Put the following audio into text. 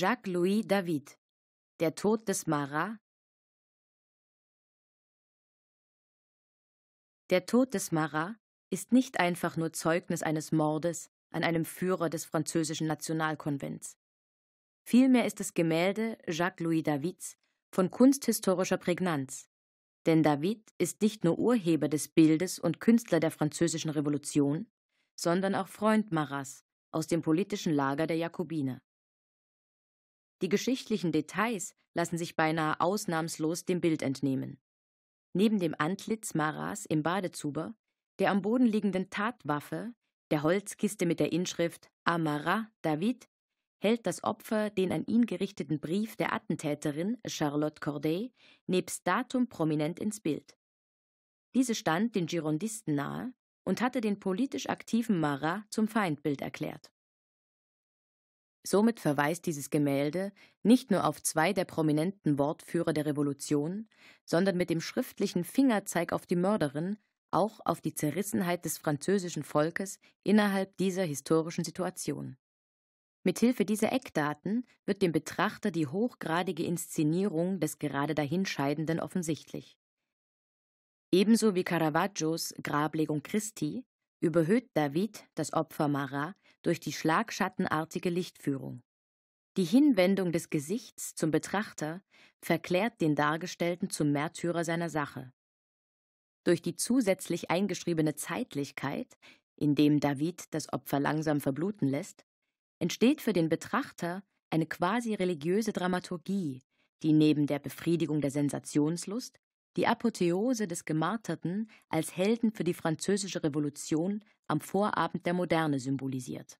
Jacques-Louis David Der Tod des Marat Der Tod des Marat ist nicht einfach nur Zeugnis eines Mordes an einem Führer des französischen Nationalkonvents. Vielmehr ist das Gemälde Jacques-Louis Davids von kunsthistorischer Prägnanz, denn David ist nicht nur Urheber des Bildes und Künstler der Französischen Revolution, sondern auch Freund Marats aus dem politischen Lager der Jakobiner. Die geschichtlichen Details lassen sich beinahe ausnahmslos dem Bild entnehmen. Neben dem Antlitz Maras im Badezuber, der am Boden liegenden Tatwaffe, der Holzkiste mit der Inschrift Amara David, hält das Opfer den an ihn gerichteten Brief der Attentäterin Charlotte Corday nebst Datum prominent ins Bild. Diese stand den Girondisten nahe und hatte den politisch aktiven Marat zum Feindbild erklärt. Somit verweist dieses Gemälde nicht nur auf zwei der prominenten Wortführer der Revolution, sondern mit dem schriftlichen Fingerzeig auf die Mörderin auch auf die Zerrissenheit des französischen Volkes innerhalb dieser historischen Situation. Mithilfe dieser Eckdaten wird dem Betrachter die hochgradige Inszenierung des gerade dahinscheidenden offensichtlich. Ebenso wie Caravaggios Grablegung Christi überhöht David, das Opfer Mara, durch die schlagschattenartige Lichtführung. Die Hinwendung des Gesichts zum Betrachter verklärt den Dargestellten zum Märtyrer seiner Sache. Durch die zusätzlich eingeschriebene Zeitlichkeit, in dem David das Opfer langsam verbluten lässt, entsteht für den Betrachter eine quasi religiöse Dramaturgie, die neben der Befriedigung der Sensationslust die Apotheose des Gemarterten als Helden für die Französische Revolution am Vorabend der Moderne symbolisiert